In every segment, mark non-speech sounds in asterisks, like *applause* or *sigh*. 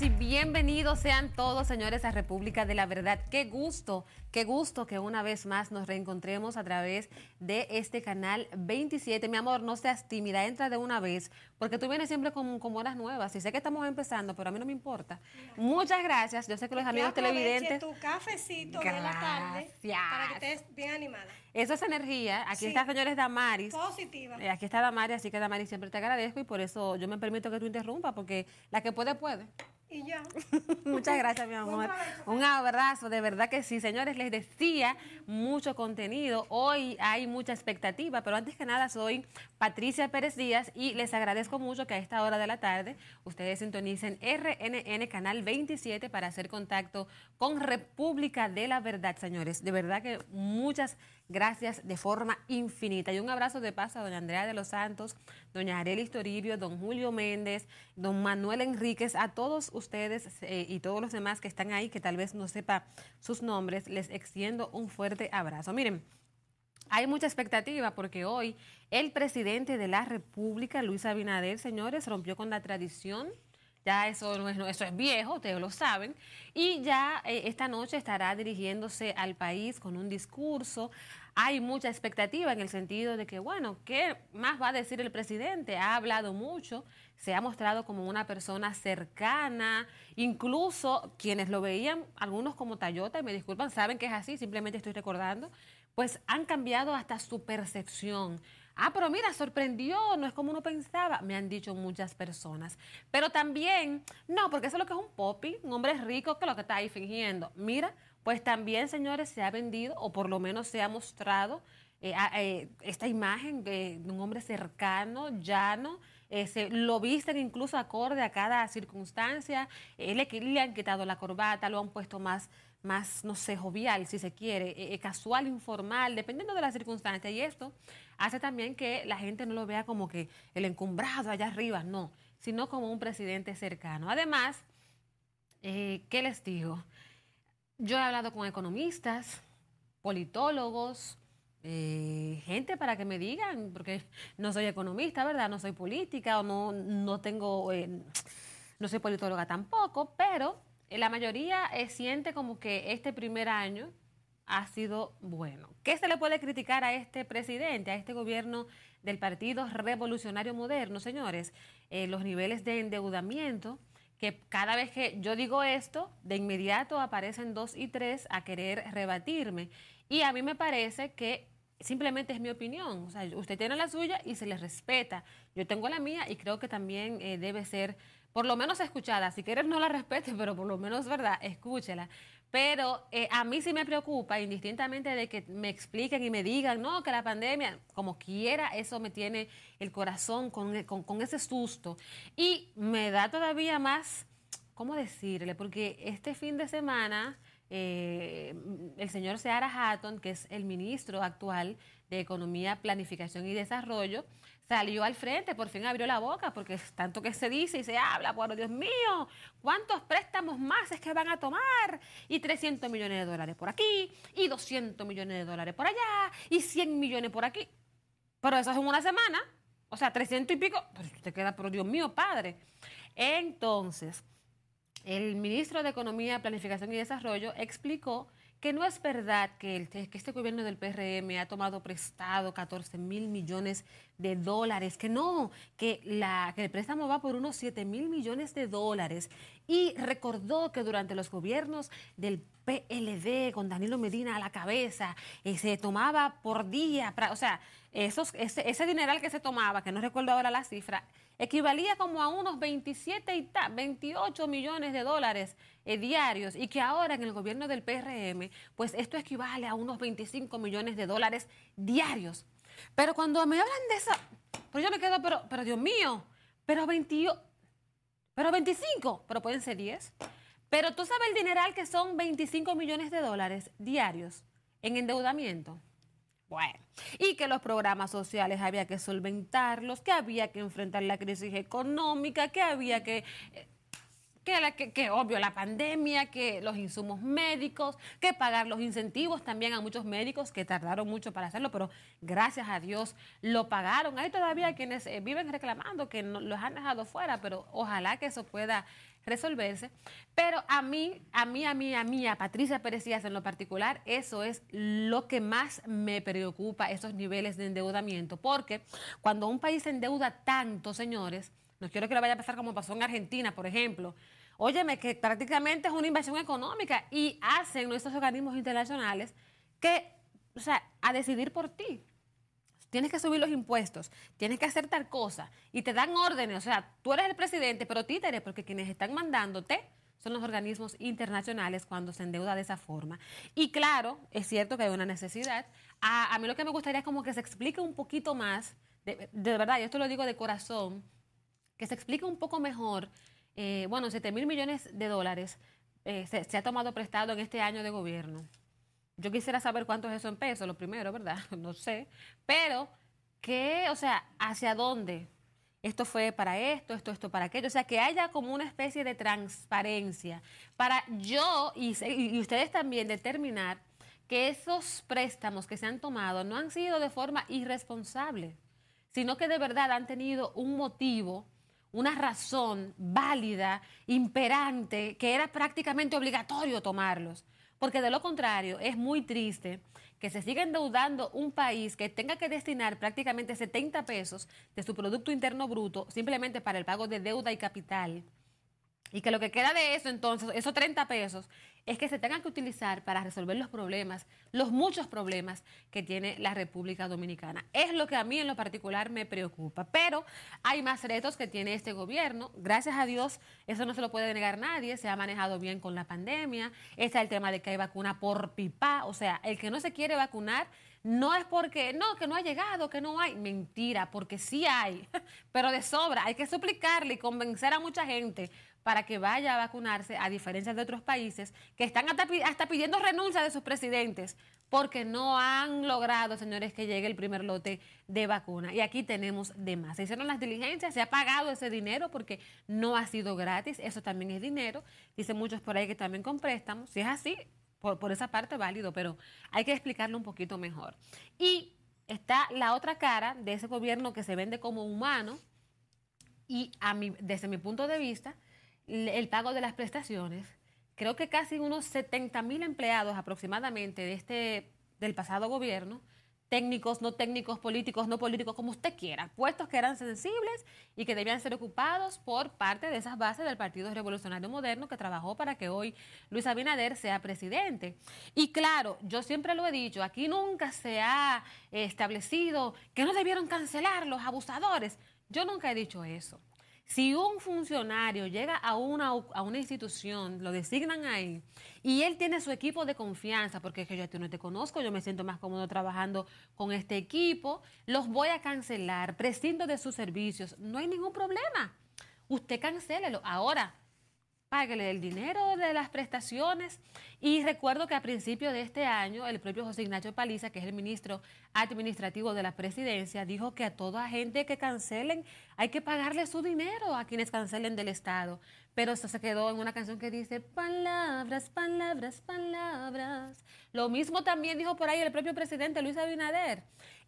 y bienvenidos sean todos, señores, a República de la Verdad. Qué gusto, qué gusto que una vez más nos reencontremos a través de este canal 27. Mi amor, no seas tímida, entra de una vez, porque tú vienes siempre con, horas nuevas. Y sé que estamos empezando, pero a mí no me importa. Muchas gracias. Yo sé que los amigos televidentes. tu cafecito de la tarde para que estés bien animada. Eso es energía. Aquí está, señores, Damaris. Positiva. Eh, aquí está Damaris, así que Damaris siempre te agradezco y por eso yo me permito que tú interrumpas, porque la que puede, puede. Y ya. *laughs* Muchas gracias, mi amor. Un abrazo, de verdad que sí. Señores, les decía mucho contenido. Hoy hay mucha expectativa, pero antes que nada soy Patricia Pérez Díaz y les agradezco mucho que a esta hora de la tarde ustedes sintonicen RNN Canal 27 para hacer contacto con República de la Verdad, señores. De verdad que muchas Gracias de forma infinita. Y un abrazo de paz a doña Andrea de los Santos, doña arelis Toribio, don Julio Méndez, don Manuel Enríquez, a todos ustedes eh, y todos los demás que están ahí, que tal vez no sepa sus nombres, les extiendo un fuerte abrazo. Miren, hay mucha expectativa porque hoy el presidente de la República, Luis Abinader, señores, rompió con la tradición ya eso no es, eso es viejo, ustedes lo saben, y ya eh, esta noche estará dirigiéndose al país con un discurso. Hay mucha expectativa en el sentido de que, bueno, ¿qué más va a decir el presidente? Ha hablado mucho, se ha mostrado como una persona cercana, incluso quienes lo veían, algunos como Tayota, me disculpan, saben que es así, simplemente estoy recordando, pues han cambiado hasta su percepción Ah, pero mira, sorprendió, no es como uno pensaba, me han dicho muchas personas. Pero también, no, porque eso es lo que es un popi, un hombre rico que lo que está ahí fingiendo. Mira, pues también, señores, se ha vendido, o por lo menos se ha mostrado eh, eh, esta imagen de, un hombre cercano, llano. Eh, lo visten incluso acorde a cada circunstancia. Le, le, han quitado la corbata, lo han puesto más, más no sé, jovial, si se quiere, casual, informal, dependiendo de las circunstancias. Y esto hace también que la gente no lo vea como que el encumbrado allá arriba, no, sino como un presidente cercano. Además, eh, ¿qué les digo? Yo he hablado con economistas, politólogos, eh, gente para que me digan, porque no soy economista, ¿verdad? No soy política o no, no tengo, eh, no soy politóloga tampoco, pero la mayoría siente como que este primer año ha sido bueno. ¿Qué se le puede criticar a este presidente, a este gobierno del Partido Revolucionario Moderno, señores? Eh, los niveles de endeudamiento, que cada vez que yo digo esto, de inmediato aparecen dos y tres a querer rebatirme. Y a mí me parece que simplemente es mi opinión. O sea, usted tiene la suya y se le respeta. Yo tengo la mía y creo que también eh, debe ser por lo menos escuchada. Si quieres no la respete, pero por lo menos, ¿verdad? Escúchela. Pero eh, a mí sí me preocupa, indistintamente de que me expliquen y me digan, no, que la pandemia, como quiera, eso me tiene el corazón con, e, con ese susto. Y me da todavía más, ¿cómo decirle? Porque este fin de semana... Eh, el señor Seara Hatton, que es el ministro actual de Economía, Planificación y Desarrollo, salió al frente, por fin abrió la boca, porque es tanto que se dice y se habla, bueno, Dios mío, ¿cuántos préstamos más es que van a tomar? Y 300 millones de dólares por aquí, y 200 millones de dólares por allá, y 100 millones por aquí. Pero eso es en una semana, o sea, 300 y pico, pues te queda, por Dios mío, padre. Entonces, el ministro de Economía, Planificación y Desarrollo explicó que no es verdad que, este gobierno del PRM ha tomado prestado 14 mil millones de dólares, que no, que, la, que el préstamo va por unos 7 mil millones de dólares y recordó que durante los gobiernos del PLD con Danilo Medina a la cabeza eh, se tomaba por día, o sea, ese, ese, dineral que se tomaba, que no recuerdo ahora la cifra, equivalía como a unos 27 y tal, 28 millones de dólares eh, diarios y que ahora en el gobierno del PRM, pues esto equivale a unos 25 millones de dólares diarios. Pero cuando me hablan de eso, pues yo me quedo, pero, pero Dios mío, pero 28 pero 25, pero pueden ser 10. Pero tú sabes el dineral que son 25 millones de dólares diarios en endeudamiento. Bueno, y que los programas sociales había que solventarlos, que había que enfrentar la crisis económica, que había que... Eh, que, obvio la pandemia, que los insumos médicos, que pagar los incentivos también a muchos médicos que tardaron mucho para hacerlo, pero gracias a Dios lo pagaron. Hay todavía quienes eh, viven reclamando que no, los han dejado fuera, pero ojalá que eso pueda resolverse. Pero a mí, a mí, a mí, a mí, a Patricia Pérez en lo particular, eso es lo que más me preocupa, esos niveles de endeudamiento, porque cuando un país endeuda tanto, señores, no quiero que lo vaya a pasar como pasó en Argentina, por ejemplo. Óyeme, que prácticamente es una invasión económica y hacen nuestros organismos internacionales que, o sea, a decidir por ti. Tienes que subir los impuestos, tienes que hacer tal cosa y te dan órdenes. O sea, tú eres el presidente, pero títeres, porque quienes están mandándote son los organismos internacionales cuando se endeuda de esa forma. Y claro, es cierto que hay una necesidad. A, mí lo que me gustaría es como que se explique un poquito más, de, verdad, yo esto lo digo de corazón, que se explique un poco mejor. Eh, bueno, 7 mil millones de dólares eh, se, ha tomado prestado en este año de gobierno. Yo quisiera saber cuánto es eso en pesos, lo primero, ¿verdad? *laughs* No sé. Pero, ¿qué? O sea, ¿hacia dónde? Esto fue para esto, esto, esto para aquello. O sea, que haya como una especie de transparencia para yo y, y ustedes también determinar que esos préstamos que se han tomado no han sido de forma irresponsable, sino que de verdad han tenido un motivo una razón válida, imperante, que era prácticamente obligatorio tomarlos. Porque de lo contrario, es muy triste que se siga endeudando un país que tenga que destinar prácticamente 70 pesos de su Producto Interno Bruto simplemente para el pago de deuda y capital. Y que lo que queda de eso, entonces, esos 30 pesos, es que se tengan que utilizar para resolver los problemas, los muchos problemas que tiene la República Dominicana. Es lo que a mí en lo particular me preocupa. Pero hay más retos que tiene este gobierno. Gracias a Dios, eso no se lo puede negar nadie. Se ha manejado bien con la pandemia. Está el tema de que hay vacuna por pipa. O sea, el que no se quiere vacunar no es porque, no, que no ha llegado, que no hay. Mentira, porque sí hay, *laughs* pero de sobra. Hay que suplicarle y convencer a mucha gente para que vaya a vacunarse, a diferencia de otros países que están hasta, pidiendo renuncia de sus presidentes porque no han logrado, señores, que llegue el primer lote de vacuna. Y aquí tenemos de más. Se hicieron las diligencias, se ha pagado ese dinero porque no ha sido gratis, eso también es dinero. Dicen muchos por ahí que también con préstamos. Si es así, por, esa parte válido, pero hay que explicarlo un poquito mejor. Y está la otra cara de ese gobierno que se vende como humano y a mi, desde mi punto de vista, el pago de las prestaciones. Creo que casi unos 70 mil empleados aproximadamente de este, del pasado gobierno, técnicos, no técnicos, políticos, no políticos, como usted quiera, puestos que eran sensibles y que debían ser ocupados por parte de esas bases del Partido Revolucionario Moderno que trabajó para que hoy Luis Abinader sea presidente. Y claro, yo siempre lo he dicho, aquí nunca se ha establecido que no debieron cancelar los abusadores. Yo nunca he dicho eso. Si un funcionario llega a una, a una institución, lo designan ahí, y él tiene su equipo de confianza, porque es que yo a no te conozco, yo me siento más cómodo trabajando con este equipo, los voy a cancelar, prescindo de sus servicios, no hay ningún problema. Usted cancélelo. Ahora, páguele el dinero de las prestaciones. Y recuerdo que a principio de este año, el propio José Ignacio Paliza, que es el ministro administrativo de la presidencia, dijo que a toda gente que cancelen hay que pagarle su dinero a quienes cancelen del Estado. Pero eso se quedó en una canción que dice palabras, palabras, palabras. Lo mismo también dijo por ahí el propio presidente Luis Abinader.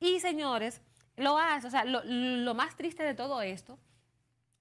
Y señores, lo hace, o sea, lo más triste de todo esto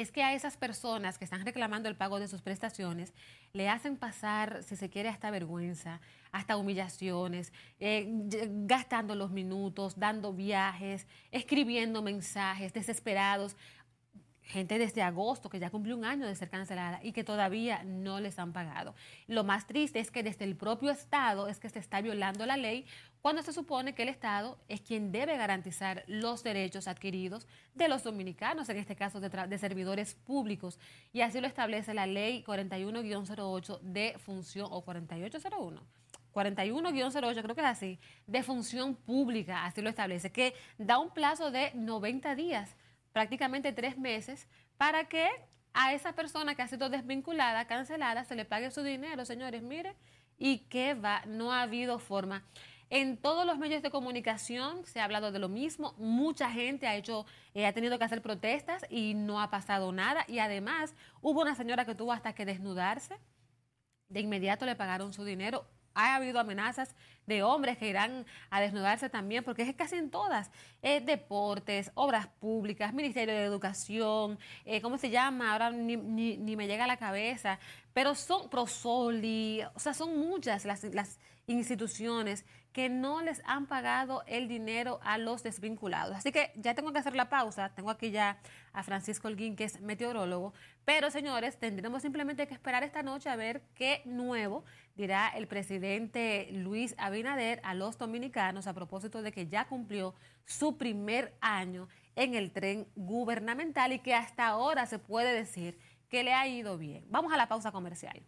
es que a esas personas que están reclamando el pago de sus prestaciones le hacen pasar, si se quiere, hasta vergüenza, hasta humillaciones, eh, gastando los minutos, dando viajes, escribiendo mensajes desesperados gente desde agosto que ya cumplió un año de ser cancelada y que todavía no les han pagado. Lo más triste es que desde el propio Estado es que se está violando la ley cuando se supone que el Estado es quien debe garantizar los derechos adquiridos de los dominicanos, en este caso de, servidores públicos. Y así lo establece la ley 41-08 de función, o 4801. 41-08, creo que es así, de función pública, así lo establece, que da un plazo de 90 días prácticamente tres meses para que a esa persona que ha sido desvinculada, cancelada, se le pague su dinero, señores, mire, y que va, no ha habido forma. En todos los medios de comunicación se ha hablado de lo mismo, mucha gente ha hecho, eh, ha tenido que hacer protestas y no ha pasado nada. Y además hubo una señora que tuvo hasta que desnudarse, de inmediato le pagaron su dinero, ha habido amenazas de hombres que irán a desnudarse también, porque es casi en todas. Eh, deportes, obras públicas, Ministerio de Educación, eh, ¿cómo se llama? Ahora ni, me llega a la cabeza. Pero son prosoli, o sea, son muchas las, las instituciones que no les han pagado el dinero a los desvinculados. Así que ya tengo que hacer la pausa. Tengo aquí ya a Francisco Olguín, que es meteorólogo. Pero, señores, tendremos simplemente que esperar esta noche a ver qué nuevo dirá el presidente Luis Abinader a los dominicanos a propósito de que ya cumplió su primer año en el tren gubernamental y que hasta ahora se puede decir que le ha ido bien. Vamos a la pausa comercial.